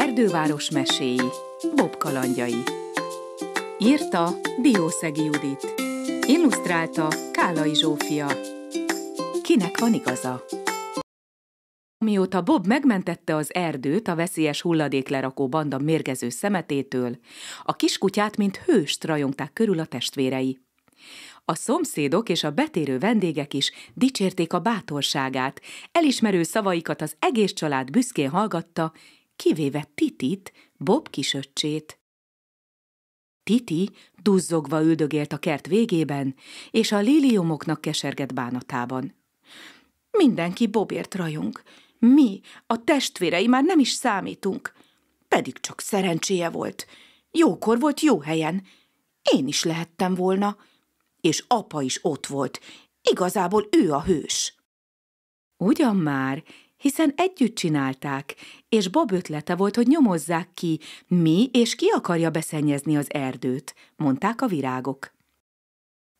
Erdőváros meséi, Bob kalandjai. Írta Diószegi Judit. Illusztrálta Kálai Zsófia. Kinek van igaza? Amióta Bob megmentette az erdőt a veszélyes hulladéklerakó banda mérgező szemetétől, a kiskutyát, mint hőst rajongták körül a testvérei. A szomszédok és a betérő vendégek is dicsérték a bátorságát, elismerő szavaikat az egész család büszkén hallgatta, kivéve Titit, Bob kisöccsét. Titi duzzogva üldögélt a kert végében, és a liliumoknak kesergett bánatában. Mindenki Bobért rajong. Mi, a testvérei már nem is számítunk. Pedig csak szerencséje volt. Jókor volt jó helyen. Én is lehettem volna. És apa is ott volt. Igazából ő a hős. Ugyan már, hiszen együtt csinálták, és Bob ötlete volt, hogy nyomozzák ki, mi és ki akarja beszennyezni az erdőt, mondták a virágok.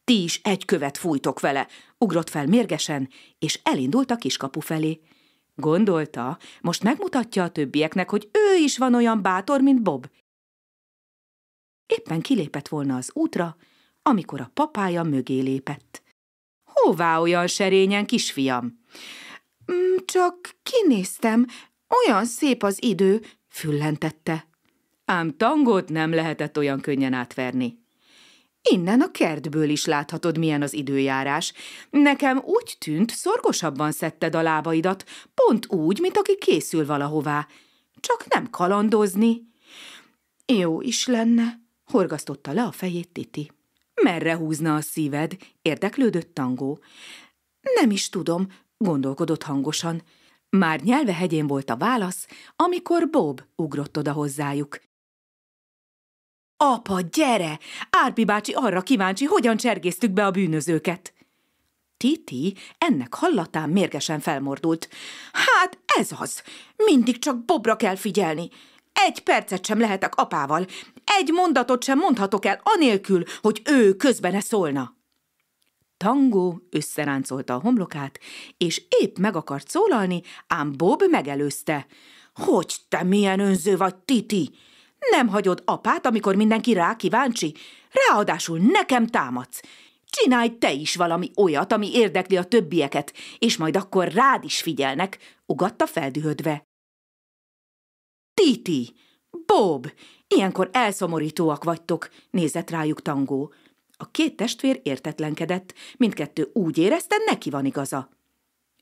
Ti is egy követ fújtok vele, ugrott fel mérgesen, és elindult a kiskapu felé. Gondolta, most megmutatja a többieknek, hogy ő is van olyan bátor, mint Bob. Éppen kilépett volna az útra, amikor a papája mögé lépett. Hová olyan serényen, kisfiam? Mm, csak kinéztem, olyan szép az idő, füllentette. Ám tangót nem lehetett olyan könnyen átverni. Innen a kertből is láthatod, milyen az időjárás. Nekem úgy tűnt, szorgosabban szedted a lábaidat, pont úgy, mint aki készül valahová. Csak nem kalandozni. Jó is lenne, horgasztotta le a fejét Titi. Merre húzna a szíved? érdeklődött tangó. Nem is tudom, Gondolkodott hangosan. Már nyelve hegyén volt a válasz, amikor Bob ugrott oda hozzájuk. Apa, gyere! Árpi bácsi arra kíváncsi, hogyan csergésztük be a bűnözőket. Titi ennek hallatán mérgesen felmordult. Hát ez az! Mindig csak Bobra kell figyelni. Egy percet sem lehetek apával. Egy mondatot sem mondhatok el, anélkül, hogy ő közben szólna. Tangó összeráncolta a homlokát, és épp meg akart szólalni, ám Bob megelőzte. Hogy te milyen önző vagy, Titi! Nem hagyod apát, amikor mindenki rá kíváncsi? Ráadásul nekem támadsz! Csinálj te is valami olyat, ami érdekli a többieket, és majd akkor rád is figyelnek, ugatta feldühödve. Titi! Bob! Ilyenkor elszomorítóak vagytok, nézett rájuk tangó. A két testvér értetlenkedett, mindkettő úgy érezte, neki van igaza.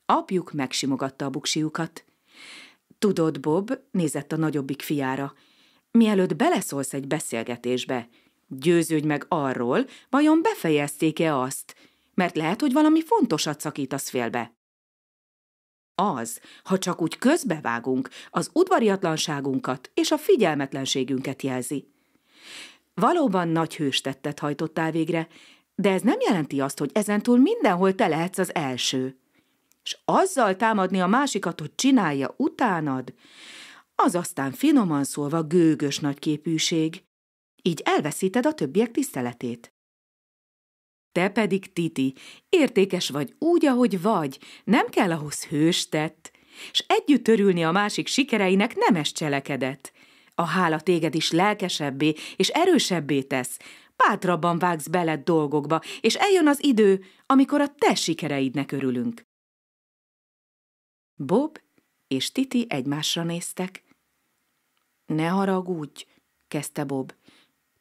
Apjuk megsimogatta a buksiukat. Tudod, Bob, nézett a nagyobbik fiára, mielőtt beleszólsz egy beszélgetésbe, győződj meg arról, vajon befejezték-e azt, mert lehet, hogy valami fontosat szakítasz félbe. Az, ha csak úgy közbevágunk, az udvariatlanságunkat és a figyelmetlenségünket jelzi. Valóban nagy hőstettet hajtottál végre, de ez nem jelenti azt, hogy ezentúl mindenhol te lehetsz az első. És azzal támadni a másikat, hogy csinálja utánad, az aztán finoman szólva gőgös nagyképűség. Így elveszíted a többiek tiszteletét. Te pedig, Titi, értékes vagy úgy, ahogy vagy, nem kell ahhoz hőstett, és együtt örülni a másik sikereinek nemes cselekedet. A hála téged is lelkesebbé és erősebbé tesz. Bátrabban vágsz bele dolgokba, és eljön az idő, amikor a te sikereidnek örülünk. Bob és Titi egymásra néztek. Ne haragudj, kezdte Bob.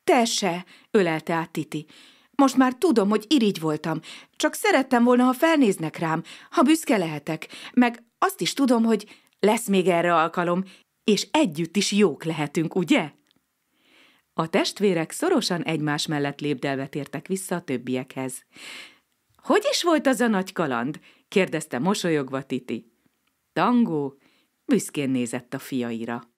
Te se, ölelte át Titi. Most már tudom, hogy irigy voltam, csak szerettem volna, ha felnéznek rám, ha büszke lehetek, meg azt is tudom, hogy lesz még erre alkalom, és együtt is jók lehetünk, ugye? A testvérek szorosan egymás mellett lépdelve tértek vissza a többiekhez. Hogy is volt az a nagy kaland? kérdezte mosolyogva Titi. Tangó büszkén nézett a fiaira.